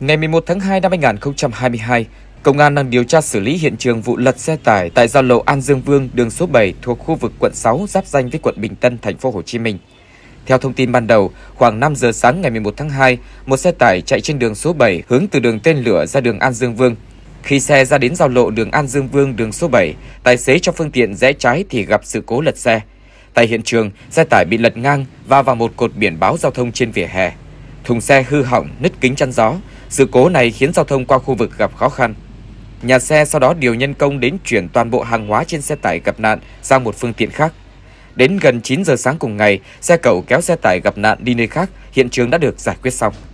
Ngày 11 tháng 2 năm 2022, Công an đang điều tra xử lý hiện trường vụ lật xe tải tại giao lộ An Dương Vương, đường số 7 thuộc khu vực quận 6 giáp danh với quận Bình Tân, thành phố Hồ Chí Minh. Theo thông tin ban đầu, khoảng 5 giờ sáng ngày 11 tháng 2, một xe tải chạy trên đường số 7 hướng từ đường tên lửa ra đường An Dương Vương. Khi xe ra đến giao lộ đường An Dương Vương đường số 7, tài xế cho phương tiện rẽ trái thì gặp sự cố lật xe. Tại hiện trường, xe tải bị lật ngang và vào một cột biển báo giao thông trên vỉa hè. Thùng xe hư hỏng, nứt kính chắn gió, sự cố này khiến giao thông qua khu vực gặp khó khăn. Nhà xe sau đó điều nhân công đến chuyển toàn bộ hàng hóa trên xe tải gặp nạn sang một phương tiện khác. Đến gần 9 giờ sáng cùng ngày, xe cẩu kéo xe tải gặp nạn đi nơi khác, hiện trường đã được giải quyết xong.